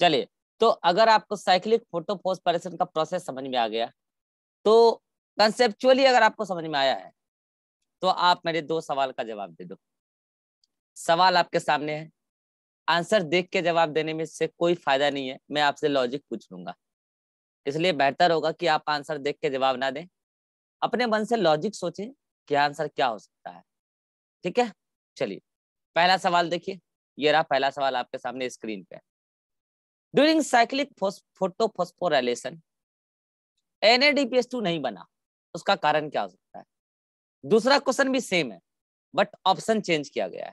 चलिए तो अगर आपको साइक्लिक फोटोफोस्परेशन का प्रोसेस समझ में आ गया तो कंसेप्चुअली अगर आपको समझ में आया है तो आप मेरे दो सवाल का जवाब दे दो सवाल आपके सामने है आंसर देख के जवाब देने में इससे कोई फायदा नहीं है मैं आपसे लॉजिक पूछ लूंगा इसलिए बेहतर होगा कि आप आंसर देख के जवाब ना दें अपने मन से लॉजिक सोचें कि आंसर क्या हो सकता है ठीक है चलिए पहला सवाल देखिए ये रहा पहला सवाल आपके सामने स्क्रीन पे है ड्यूरिंग साइक्लिक फोटोफॉस्फोराइलेशन टू नहीं बना उसका कारण क्या हो सकता है दूसरा क्वेश्चन भी सेम है बट ऑप्शन चेंज किया गया है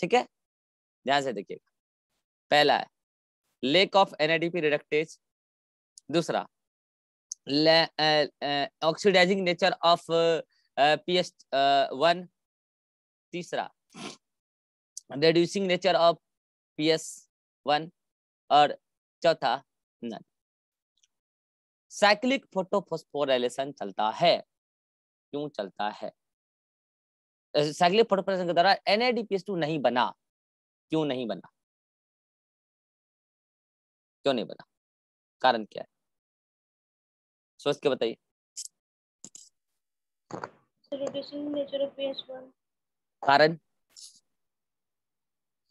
ठीक है ध्यान से देखिएगा पहला है लेक ऑफ एनएडीपी रिडक्टेज दूसरा oxidising nature of PH one तीसरा reducing nature of PS one और चौथा नन साइक्लिक फोटोफोस्फोरेशन चलता है क्यों चलता है साइक्लिक फोटोफोरेशन के द्वारा एनएडीपीएस टू नहीं बना क्यों नहीं बना क्यों नहीं बना कारण क्या है सोच के बताइए कारण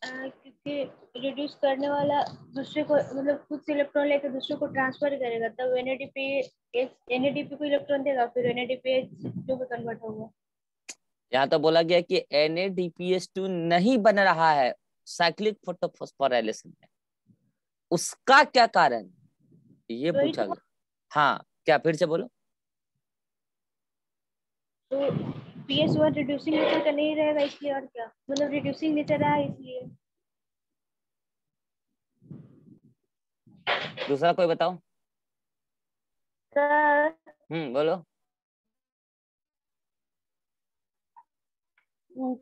क्योंकि रिड्यूस करने वाला दूसरे को मतलब खुद से इलेक्ट्रॉन लेकर दूसरे को ट्रांसफर करेगा तब एन एन को इलेक्ट्रॉन देगा फिर एन टू में कन्वर्ट होगा यहाँ तो बोला गया कि एन टू नहीं बन रहा है साइक्लिक फोटोफॉस्फोराइलेशन में उसका क्या कारण ये तो पूछा गया हाँ क्या फिर से बोलो तो PS S one reducing nature का नहीं रहेगा इसलिए और क्या मतलब रिड्यूसिंग नेचर रहा इसलिए दूसरा कोई बताओ सर हम्म बोलो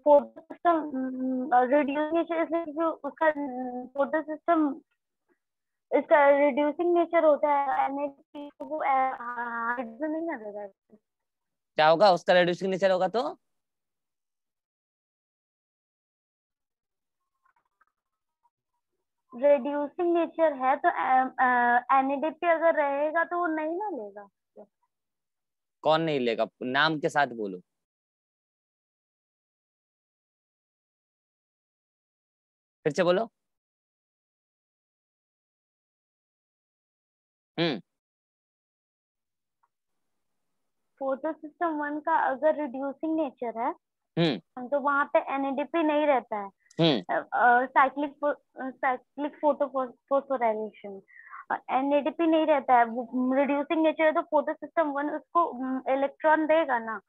फोटो सिस्टम रिड्यूसिंग नेचर जो उसका फोटो सिस्टम इसका रिड्यूसिंग नेचर होता है को वो नहीं ना देगा क्या होगा उसका रेडियो सिग्नेचर होगा तो रेड्यूसिंग नेचर है तो एनएडीपी अगर रहेगा तो वो नहीं ना लेगा कौन नहीं लेगा नाम के साथ बोलो फिर से बोलो हम्म फोटो सिस्टम वन का अगर रिड्यूसिंग नेचर है हुँ. हम्म। तो वहाँ पे एनएडीपी नहीं रहता है साइक्लिक साइक्लिक फोटो एनएडीपी नहीं रहता है रिड्यूसिंग नेचर है तो फोटो सिस्टम वन उसको इलेक्ट्रॉन देगा ना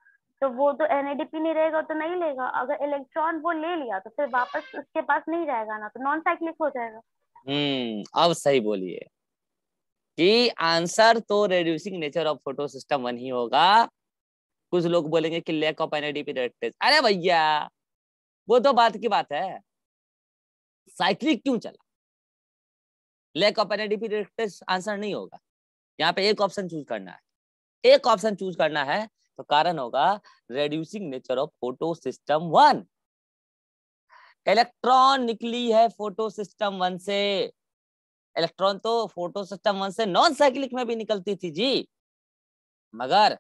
तो वो तो एनएडीपी नहीं रहेगा तो नहीं लेगा अगर इलेक्ट्रॉन वो ले लिया तो फिर वापस उसके पास नहीं जाएगा ना तो नॉन साइक्लिक हो जाएगा हम्म अब सही बोलिए कि आंसर तो reducing nature of photo system one ही होगा कुछ लोग बोलेंगे कि लैक ऑफ एनएडीपी रेटेज अरे भैया वो तो बात की बात है साइक्लिक क्यों चला lack of NADP reductase answer नहीं होगा यहाँ पे एक ऑप्शन चूज करना है एक ऑप्शन चूज करना है तो कारण होगा reducing nature of photo system one electron निकली है फोटो सिस्टम वन से इलेक्ट्रॉन तो फोटो सिस्टम वन से नॉन साइक्लिक में भी निकलती थी जी मगर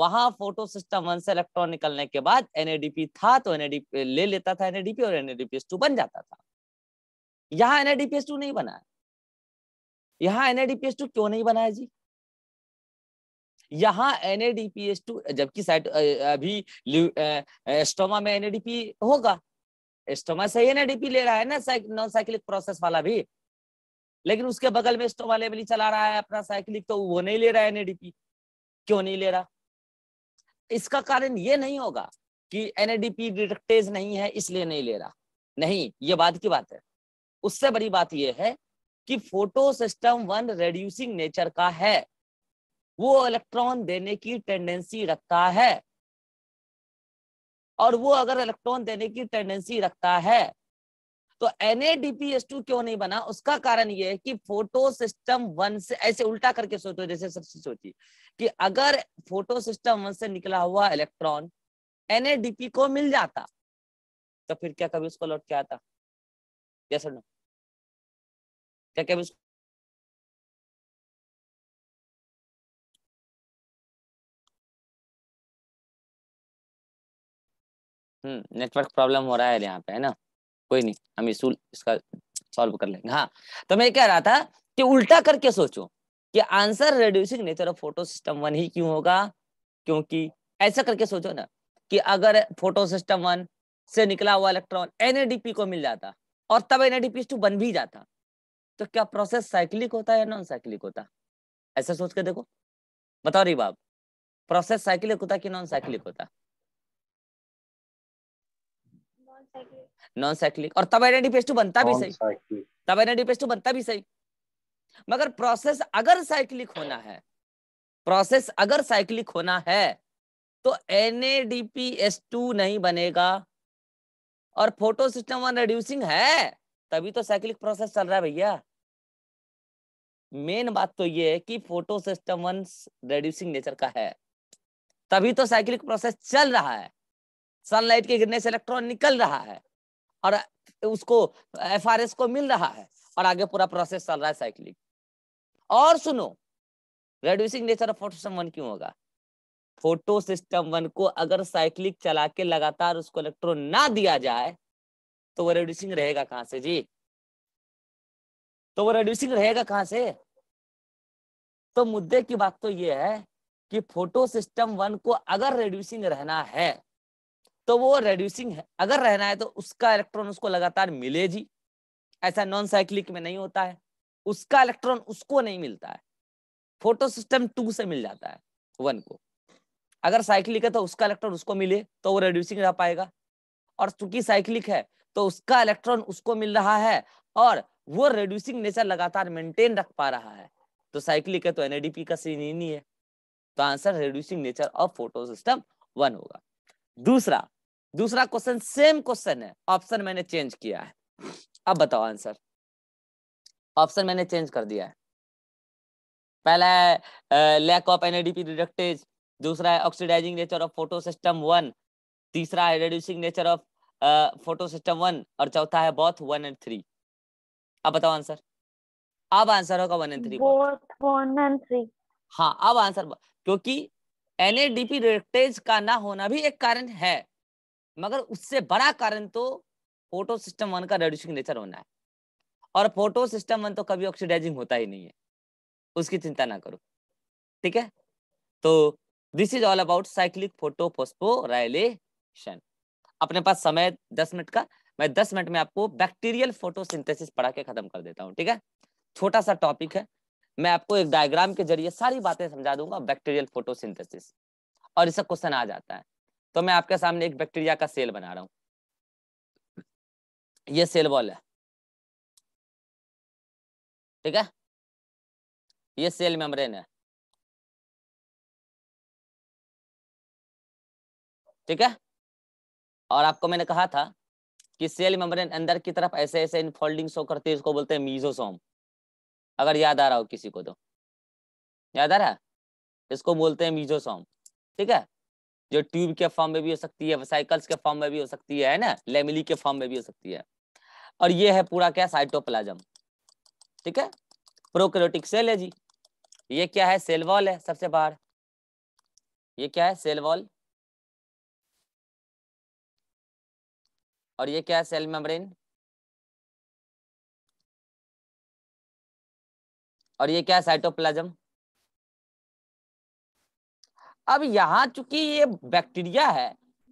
वहां फोटो सिस्टम वन से इलेक्ट्रॉन निकलने के बाद एनएडीपी था तो एनएडीपी ले लेता था एनएडीपी और एनएडीपीएस टू बन जाता था यहाँ एनएडीपीएस टू नहीं बना है यहाँ एनएडीपीएस टू क्यों नहीं बना है जी यहाँ एनएडीपीएस टू जबकि साइट अभी एस्टोमा में एनएडीपी होगा एस्टोमा से ही एनएडीपी ले रहा है ना नॉन साइक्लिक प्रोसेस वाला भी लेकिन उसके बगल में स्टोव भी चला रहा है अपना साइकिलिक तो वो नहीं ले रहा है एनएडीपी क्यों नहीं ले रहा इसका कारण ये नहीं होगा कि एनएडीपी डिटेक्टेज नहीं है इसलिए नहीं ले रहा नहीं ये बात की बात है उससे बड़ी बात यह है कि photo system one reducing nature का है वो इलेक्ट्रॉन देने की टेंडेंसी रखता है और वो अगर इलेक्ट्रॉन देने की टेंडेंसी रखता है तो NADPH2 क्यों नहीं बना उसका कारण यह है कि फोटो सिस्टम वन से ऐसे उल्टा करके सोचो जैसे सबसे सोचिए कि अगर फोटो सिस्टम वन से निकला हुआ इलेक्ट्रॉन एनएडीपी को मिल जाता तो फिर क्या कभी उसको लौट के आता क्या सुनो क्या कभी उसको हम्म नेटवर्क प्रॉब्लम हो रहा है यहाँ पे है ना कोई नहीं हम इसूल इसका सॉल्व कर लेंगे हाँ तो मैं कह रहा था कि उल्टा करके सोचो कि answer reducing nature of photo system one ही क्यों होगा क्योंकि ऐसा करके सोचो ना कि अगर फोटो सिस्टम वन से निकला हुआ इलेक्ट्रॉन एनएडीपी को मिल जाता और तब एनएडीपी टू बन भी जाता तो क्या प्रोसेस साइक्लिक होता है या नॉन साइक्लिक होता ऐसा सोच के देखो बताओ रही बाब प्रोसेस साइक्लिक होता कि नॉन साइक्लिक होता नॉन साइक्लिक और तब एनएडी पेज बनता भी सही तब एनएडी पेज बनता भी सही मगर प्रोसेस अगर साइक्लिक होना है प्रोसेस अगर साइक्लिक होना है तो एन नहीं बनेगा और फोटो सिस्टम वन रिड्यूसिंग है तभी तो साइक्लिक प्रोसेस चल रहा है भैया मेन बात तो ये है कि photo system one reducing nature का है तभी तो साइक्लिक प्रोसेस चल रहा है सनलाइट के गिरने से इलेक्ट्रॉन निकल रहा है और उसको एफ को मिल रहा है और आगे पूरा प्रोसेस चल रहा है साइक्लिक और सुनो reducing nature of photo system one क्यों होगा फोटो सिस्टम वन को अगर साइक्लिक चला के लगातार उसको इलेक्ट्रॉन ना दिया जाए तो वो रेड्यूसिंग रहेगा कहां से जी तो वो रेड्यूसिंग रहेगा कहां से तो मुद्दे की बात तो ये है कि फोटो सिस्टम वन को अगर रेड्यूसिंग रहना है तो वो रेड्यूसिंग है अगर रहना है तो उसका इलेक्ट्रॉन उसको लगातार मिले जी ऐसा नॉन साइक्लिक में नहीं होता है उसका इलेक्ट्रॉन उसको नहीं मिलता है फोटो सिस्टम टू से मिल जाता है वन को अगर साइक्लिक है तो उसका इलेक्ट्रॉन उसको मिले तो वो रेड्यूसिंग रह पाएगा और चूंकि साइक्लिक है तो उसका इलेक्ट्रॉन उसको मिल रहा है और वो रेड्यूसिंग नेचर लगातार मेंटेन रख पा रहा है तो साइक्लिक है तो एनएडीपी का सीन ही नहीं है तो answer reducing nature of photo system one होगा दूसरा दूसरा क्वेश्चन सेम क्वेश्चन है ऑप्शन मैंने चेंज किया है अब बताओ आंसर ऑप्शन मैंने चेंज कर दिया है पहला है लैक ऑफ एनएडीपी रिडक्टेज दूसरा है oxidising nature of photo system one तीसरा है reducing nature of photo system one और चौथा है बॉथ वन एंड थ्री अब बताओ आंसर अब आंसर होगा one and three one and three हाँ अब आंसर क्योंकि एनएडीपी रिडक्टेज का ना होना भी एक कारण है मगर उससे बड़ा कारण तो फोटो सिस्टम वन का रेडिशिंग नेचर होना है और फोटो सिस्टम वन तो कभी ऑक्सीडाइजिंग होता ही नहीं है उसकी चिंता ना करो ठीक है तो this is all about cyclic photo phosphorylation अपने पास समय दस मिनट का मैं दस मिनट में आपको बैक्टीरियल फोटोसिंथेसिस पढ़ा के खत्म कर देता हूँ ठीक है छोटा सा टॉपिक है मैं आपको एक डायग्राम के जरिए सारी बातें समझा दूंगा बैक्टीरियल फोटोसिंथेसिस और इसका क्वेश्चन आ जाता है तो मैं आपके सामने एक बैक्टीरिया का सेल बना रहा हूं ये सेल वॉल है ठीक है ये सेल मेम्ब्रेन है ठीक है और आपको मैंने कहा था कि सेल मेम्ब्रेन अंदर की तरफ ऐसे ऐसे इनफोल्डिंग शो करती है इसको बोलते हैं मीजोसोम अगर याद आ रहा हो किसी को तो याद आ रहा है इसको बोलते हैं मीजोसोम ठीक है जो ट्यूब के फॉर्म में भी हो सकती है साइकिल्स के फॉर्म में भी हो सकती है ना लेमिली के फॉर्म में भी हो सकती है और ये है पूरा क्या साइटोप्लाजम ठीक है प्रोक्रोटिक सेल है जी ये क्या है सेल वॉल है सबसे बाहर ये क्या है सेल वॉल और ये क्या है सेल मेम्ब्रेन और ये क्या है साइटोप्लाजम अब यहाँ चूंकि ये बैक्टीरिया है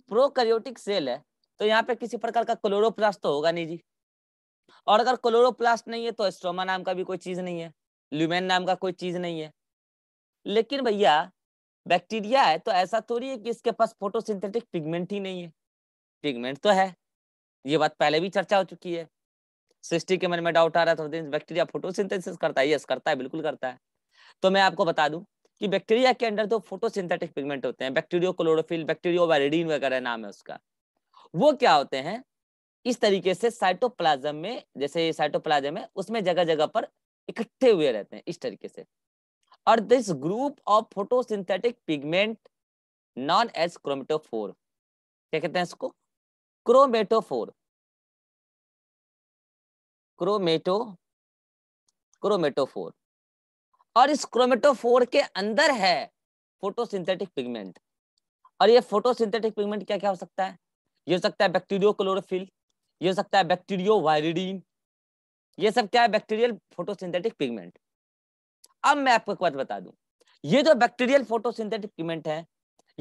प्रोकैरियोटिक सेल है तो यहाँ पे किसी प्रकार का क्लोरोप्लास्ट तो होगा नहीं जी और अगर क्लोरोप्लास्ट नहीं है तो स्ट्रोमा नाम का भी कोई चीज नहीं है ल्यूमेन नाम का कोई चीज नहीं है लेकिन भैया बैक्टीरिया है तो ऐसा थोड़ी है कि इसके पास फोटोसिंथेटिक पिगमेंट ही नहीं है पिगमेंट तो है ये बात पहले भी चर्चा हो चुकी है सृष्टि के मन में डाउट आ रहा था बैक्टीरिया फोटोसिंथेसिस करता है यस करता है बिल्कुल करता है तो मैं आपको बता दूं कि बैक्टीरिया के अंदर जो फोटोसिंथेटिक पिगमेंट होते हैं बैक्टीरियो क्लोरोफिल बैक्टीरियो वायरिडीन वगैरह नाम है उसका वो क्या होते हैं इस तरीके से साइटोप्लाज्म में जैसे साइटोप्लाज्म है उसमें जगह जगह पर इकट्ठे हुए रहते हैं इस तरीके से और this group of photosynthetic pigment known as chromatophore क्या कहते हैं इसको क्रोमेटोफोर क्रोमेटो क्रोमेटोफोर और इस क्रोमेटोफोर के अंदर है फोटोसिंथेटिक पिगमेंट और ये फोटोसिंथेटिक पिगमेंट क्या क्या हो सकता है ये हो सकता है बैक्टीरियो क्लोरोफिल ये हो सकता है बैक्टीरियो वायरिडीन ये सब क्या है बैक्टीरियल फोटोसिंथेटिक पिगमेंट अब मैं आपको एक बात बता दूं ये जो बैक्टीरियल फोटोसिंथेटिक पिगमेंट है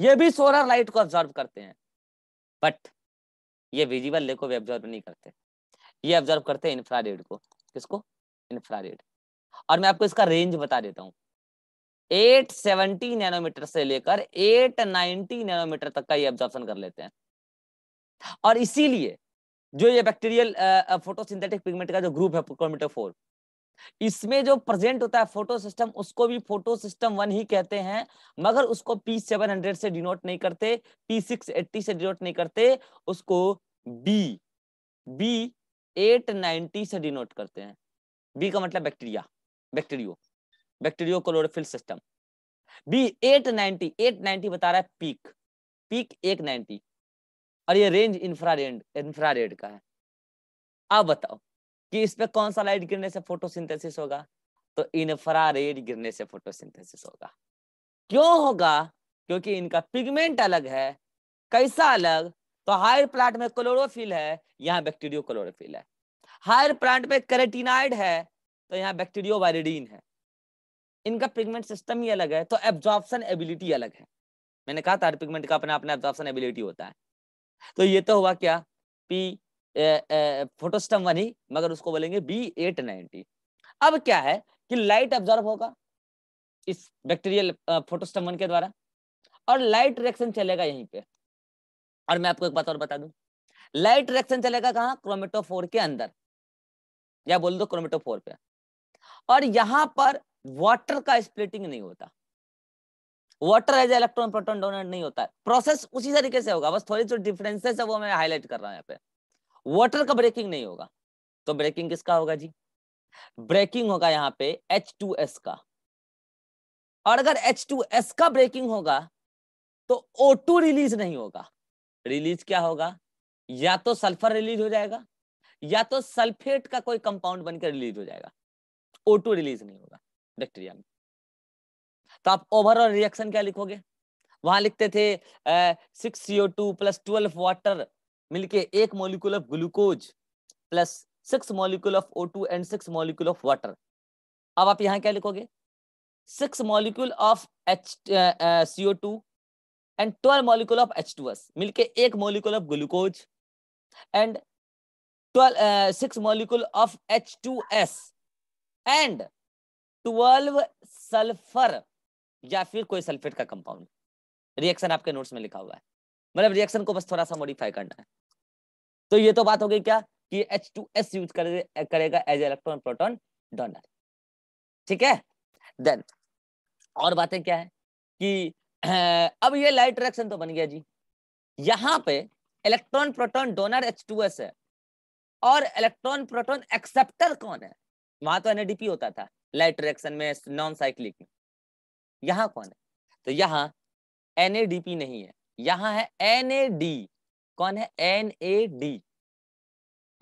ये भी सोलर लाइट को ऑब्जॉर्व करते हैं बट ये विजिबल ले को भी ऑब्जॉर्व नहीं करते ये ऑब्जॉर्व करते हैं इंफ्रारेड को किसको इंफ्रारेड और मैं आपको इसका रेंज बता देता हूं 870 नैनोमीटर से लेकर 890 नैनोमीटर तक का ये एब्जॉर्प्शन कर लेते हैं और इसीलिए जो ये बैक्टीरियल फोटोसिंथेटिक पिगमेंट का जो ग्रुप है प्रोकोमीटर फोर इसमें जो प्रेजेंट होता है फोटो सिस्टम उसको भी फोटो सिस्टम वन ही कहते हैं मगर उसको पी सेवन हंड्रेड से डिनोट नहीं करते पी सिक्स एट्टी से डिनोट नहीं करते उसको बी बी एट नाइनटी से डिनोट करते हैं बी का मतलब bacteria bacterio bacterio chlorophyll system B 890 890 बता रहा है पीक पीक 890 और ये रेंज इंफ्रारेड इंफ्रारेड का है अब बताओ कि इस पे कौन सा लाइट गिरने से फोटोसिंथेसिस होगा तो इंफ्रारेड गिरने से फोटोसिंथेसिस होगा क्यों होगा क्योंकि इनका पिगमेंट अलग है कैसा अलग तो हायर प्लांट में क्लोरोफिल है यहाँ बैक्टीरियो क्लोरोफिल है हायर प्लांट में करेटिनाइड है तो यहाँ बैक्टीरियोवायरिडीन है इनका पिगमेंट सिस्टम ही अलग है तो एब्जॉर्बन एबिलिटी अलग है मैंने कहा था पिगमेंट का अपना अपना एब्जॉर्बन एबिलिटी होता है तो ये तो हुआ क्या पी फोटोस्टम वन ही मगर उसको बोलेंगे बी एट नाइनटी अब क्या है कि लाइट एब्जॉर्ब होगा इस बैक्टीरियल फोटोस्टम वन के द्वारा और लाइट रिएक्शन चलेगा यहीं पे और मैं आपको एक बात और बता दूं लाइट रिएक्शन चलेगा कहा क्रोमेटोफोर के अंदर या बोल दो क्रोमेटोफोर पे और यहां पर वाटर का स्प्लिटिंग नहीं होता water as electron proton donate नहीं होता है प्रोसेस उसी तरीके से होगा बस थोड़ी थोड़ी डिफरेंसेस है वो मैं हाईलाइट कर रहा हूं यहाँ पे वाटर का ब्रेकिंग नहीं होगा तो ब्रेकिंग किसका होगा जी ब्रेकिंग होगा यहाँ पे H2S का और अगर एस का ब्रेकिंग होगा तो O2 रिलीज नहीं होगा रिलीज क्या होगा या तो सल्फर रिलीज हो जाएगा या तो सल्फेट का कोई कंपाउंड बनकर रिलीज हो जाएगा ओ रिलीज नहीं होगा बैक्टीरिया में तो आप ओवरऑल रिएक्शन क्या लिखोगे वहां लिखते थे six CO two plus twelve water मिलके एक molecule of glucose plus six molecule of O two and six molecule of water अब आप यहाँ क्या लिखोगे six molecule of H CO two and twelve molecule of H two S मिलके एक molecule of glucose and twelve six molecule of H two S and twelve sulphur या फिर कोई सल्फेट का कंपाउंड रिएक्शन आपके नोट्स में लिखा हुआ है मतलब रिएक्शन को बस थोड़ा सा मॉडिफाई करना है तो ये तो बात हो गई क्या कि H2S यूज करेगा एज इलेक्ट्रॉन प्रोटॉन डोनर ठीक है देन और बातें क्या है कि अब ये लाइट रिएक्शन तो बन गया जी यहाँ पे इलेक्ट्रॉन प्रोटॉन डोनर H2S है और इलेक्ट्रॉन प्रोटॉन एक्सेप्टर कौन है वहां तो एनएडीपी होता था लाइट रिएक्शन में नॉन साइक्लिक में यहाँ कौन है तो यहाँ एनएडीपी नहीं है यहाँ है एनएडी कौन है एनएडी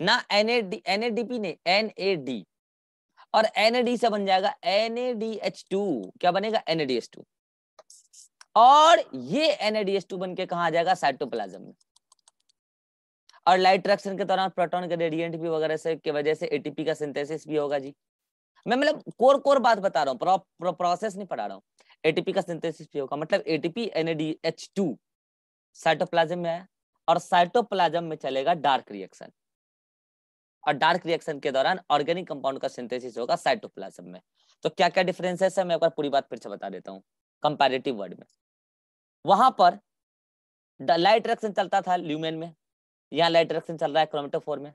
ना एनएडी एनएडीपी नहीं एनएडी और एनएडी से बन जाएगा टू क्या बनेगा टू और ये टू बन के कहा आ जाएगा साइटोप्लाज्म में और लाइट ट्रैक्शन के दौरान प्रोटॉन के रेडिएंट भी वगैरह से के वजह से एटीपी का सिंथेसिस भी होगा जी मैं मतलब कोर कोर बात बता रहा हूँ प्रो, प्रो, प्रोसेस नहीं पढ़ा रहा हूँ एटीपी का सिंथेसिस भी होगा मतलब ATP NAD H two cytoplasm में है और साइटोप्लाज्म में चलेगा डार्क रिएक्शन और डार्क रिएक्शन के दौरान ऑर्गेनिक कंपाउंड का सिंथेसिस होगा साइटोप्लाज्म में तो क्या क्या डिफरेंसेस है मैं एक बार पूरी बात फिर से बता देता हूँ कंपेरेटिव वर्ड में वहां पर लाइट रिएक्शन चलता था ल्यूमेन में यहाँ लाइट डायरेक्शन चल रहा है क्रोमेटो फोर में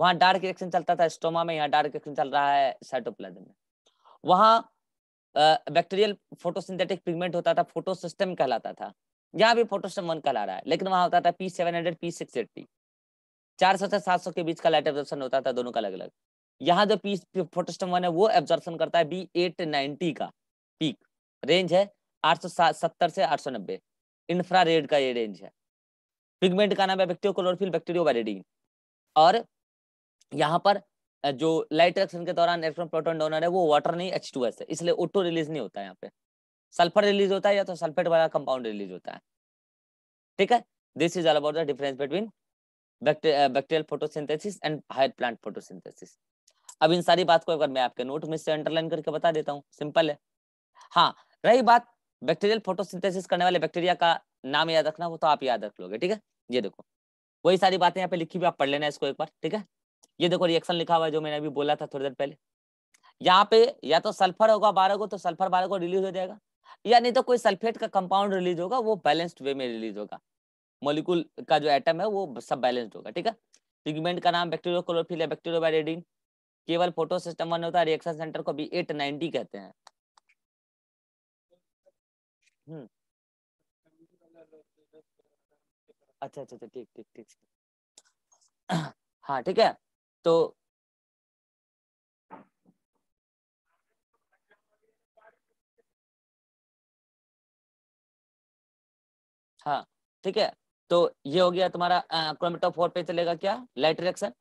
वहां डार्क डायरेक्शन चलता था स्टोमा में यहाँ डार्क डायरेक्शन चल रहा है साइटोप्लाज्म में वहां बैक्टीरियल फोटोसिंथेटिक पिगमेंट होता था फोटोसिस्टम कहलाता था यहाँ भी फोटोसिस्टम वन कहला रहा है लेकिन वहां होता था P seven hundred P six eighty चार सौ से सात सौ के बीच का लाइट एब्जॉर्प्शन होता था दोनों का अलग अलग यहाँ जो पी फोटोसिस्टम वन है वो एब्जॉर्प्शन करता है बी एट नाइनटी का पीक रेंज है आठ सौ सत्तर से आठ सौ नब्बे इंफ्रा रेड का ये रेंज है पिगमेंट का नाम है बैक्टीरियो क्लोरोफिल बैक्टीरियो वायरिडी और यहाँ पर जो लाइट रिएक्शन के दौरान इलेक्ट्रॉन प्रोटॉन डोनर है वो वाटर नहीं एच टू एस है इसलिए ओटो रिलीज नहीं होता है यहाँ पे सल्फर रिलीज होता है या तो सल्फेट वाला कंपाउंड रिलीज होता है ठीक है this is all about the difference between bacterial photosynthesis and higher plant photosynthesis अब इन सारी बात को अगर मैं आपके नोट में से अंडरलाइन करके बता देता हूँ सिंपल है हाँ रही बात बैक्टीरियल फोटोसिंथेसिस करने वाले बैक्टीरिया का नाम याद रखना वो तो आप याद रख लोगे ठीक है ये देखो वही सारी बातें यहाँ पे लिखी हुई आप पढ़ लेना इसको एक बार ठीक है ये देखो रिएक्शन लिखा हुआ है जो मैंने अभी बोला था थोड़ी देर पहले यहाँ पे या तो सल्फर होगा बारह को तो सल्फर बारह को रिलीज हो जाएगा या नहीं तो कोई सल्फेट का कंपाउंड रिलीज होगा वो बैलेंस्ड वे में रिलीज होगा मोलिकुल का जो एटम है वो सब बैलेंस्ड होगा ठीक है पिगमेंट का नाम बैक्टीरियो क्लोरोफिल है बैक्टीरियो बायरेडिन केवल फोटो सिस्टम वन होता है रिएक्शन सेंटर को भी एट नाइनटी कहते हैं हम्म। अच्छा अच्छा अच्छा ठीक ठीक ठीक हाँ ठीक है तो हाँ ठीक है तो ये हो गया तुम्हारा फोर पे चलेगा क्या लाइट रिएक्शन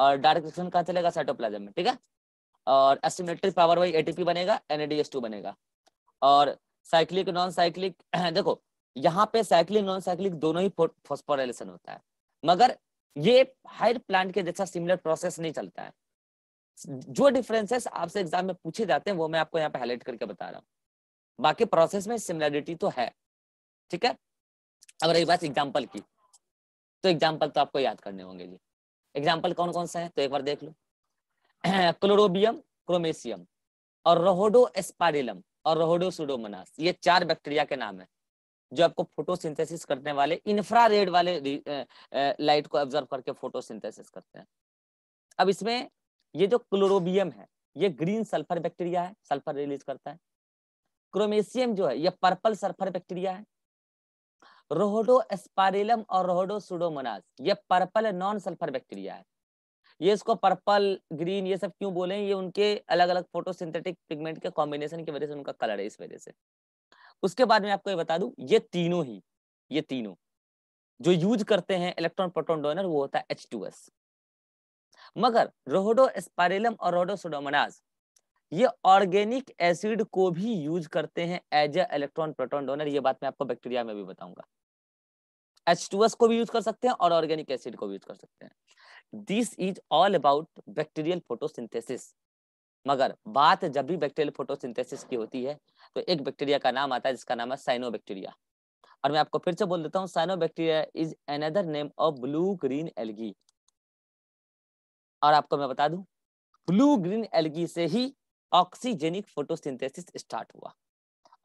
और डायरेक्ट रिएक्शन कहाँ चलेगा साइटोप्लाज्म में ठीक है और एसिमेट्रिक पावर वही एटीपी बनेगा एनएडीएस टू बनेगा और साइक्लिक नॉन साइक्लिक देखो यहाँ पे साइक्लिक नॉन साइक्लिक दोनों ही फॉस्फोराइलेशन होता है मगर ये हर प्लांट के जैसा सिमिलर प्रोसेस नहीं चलता है जो डिफरेंसेस आपसे एग्जाम में पूछे जाते हैं वो मैं आपको यहाँ पे हाईलाइट करके बता रहा हूँ बाकी प्रोसेस में सिमिलरिटी तो है ठीक है अब रही बात एग्जाम्पल की तो एग्जाम्पल तो आपको याद करने होंगे जी एग्जाम्पल कौन कौन से है तो एक बार देख लो क्लोरोबियम क्रोमेशियम और रोहोडो एस्पारिलम और रोहोडो सुडोमनास ये चार बैक्टीरिया के नाम है जो आपको फोटोसिंथेसिस करने वाले इंफ्रारेड वाले लाइट को ऑब्जर्व करके फोटोसिंथेसिस करते हैं अब इसमें ये जो क्लोरोबियम है ये ग्रीन सल्फर बैक्टीरिया है सल्फर रिलीज करता है क्रोमेशियम जो है ये पर्पल सल्फर बैक्टीरिया है रोहडो एस्पारेलम और रोहडो सुडोमोनास ये पर्पल नॉन सल्फर बैक्टीरिया है ये इसको पर्पल ग्रीन ये सब क्यों बोले ये उनके अलग अलग फोटोसिंथेटिक पिगमेंट के कॉम्बिनेशन की वजह से उनका कलर है इस वजह से उसके बाद में आपको ये बता दूं ये तीनों ही ये तीनों जो यूज करते हैं इलेक्ट्रॉन प्रोटोन डोनर वो होता है एच टू एस मगर रोहडो स्पारेलम और रोडोसोडोमोनाज ये ऑर्गेनिक एसिड को भी यूज करते हैं as a electron proton donor ये बात मैं आपको बैक्टीरिया में भी बताऊंगा एच टू एस को भी यूज कर सकते हैं और ऑर्गेनिक एसिड को भी यूज कर सकते हैं this is all about bacterial photosynthesis मगर बात जब भी बैक्टीरियल फोटोसिंथेसिस की होती है तो एक बैक्टीरिया का नाम आता है जिसका नाम है साइनोबैक्टीरिया और मैं आपको फिर से बोल देता हूँ cyanobacteria is another name of blue green algae और आपको मैं बता दू ब्लू ग्रीन एलगी से ही ऑक्सीजेनिक फोटोसिंथेसिस स्टार्ट हुआ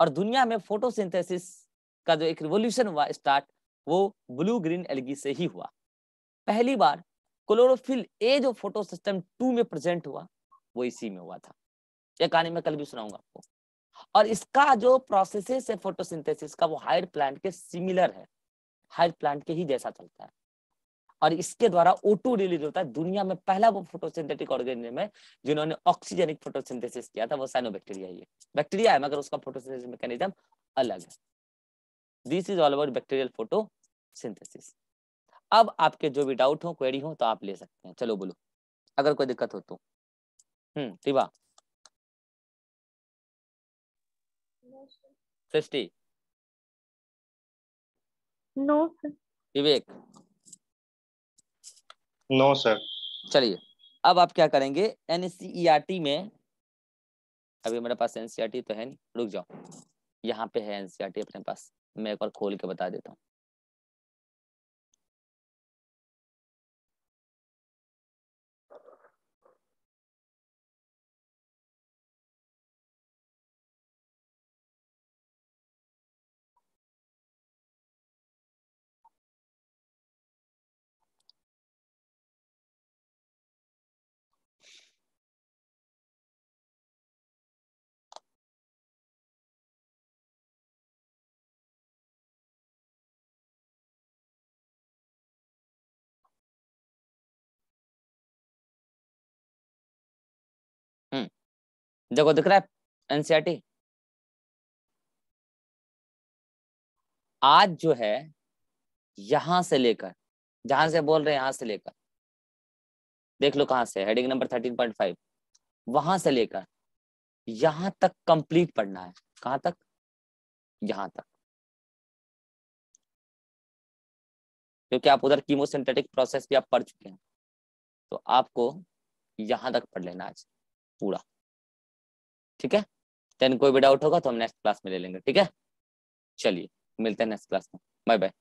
और दुनिया में फोटोसिंथेसिस का जो एक रिवोल्यूशन हुआ स्टार्ट वो ब्लू ग्रीन एलगी से ही हुआ पहली बार क्लोरोफिल ए जो फोटो सिस्टम टू में प्रेजेंट हुआ वो इसी में हुआ था यह कहानी मैं कल भी सुनाऊंगा आपको और इसका जो प्रोसेस है फोटोसिंथेसिस का वो हायर प्लांट के सिमिलर है हायर प्लांट के ही जैसा चलता है और इसके द्वारा O2 रिलीज होता है दुनिया में पहला वो फोटोसिंथेटिक ऑर्गेनिज्म है जिन्होंने ऑक्सीजनिक फोटोसिंथेसिस किया था वो साइनो बैक्टीरिया ही है बैक्टीरिया है मगर उसका फोटोसिंथेसिस मैकेनिज्म अलग है this is all about bacterial photosynthesis अब आपके जो भी डाउट हो क्वेरी हो तो आप ले सकते हैं चलो बोलो अगर कोई दिक्कत हो तो हम्म तिवा Srishti no Vivek no sir चलिए अब आप क्या करेंगे एनसीईआरटी e में अभी मेरे पास एनसीईआरटी e तो है नहीं रुक जाओ यहाँ पे है एनसीईआरटी e अपने पास मैं एक बार खोल के बता देता हूँ देखो दिख रहा है एनसीआरटी e आज जो है यहां से लेकर जहां से बोल रहे हैं यहां से लेकर देख लो कहां से heading number thirteen point five वहां से लेकर यहां तक कंप्लीट पढ़ना है कहां तक यहां तक क्योंकि आप उधर कीमोसिंथेटिक प्रोसेस भी आप पढ़ चुके हैं तो आपको यहां तक पढ़ लेना आज पूरा ठीक है देन कोई भी डाउट होगा तो हम नेक्स्ट क्लास में ले लेंगे ठीक है चलिए मिलते हैं नेक्स्ट क्लास में बाय बाय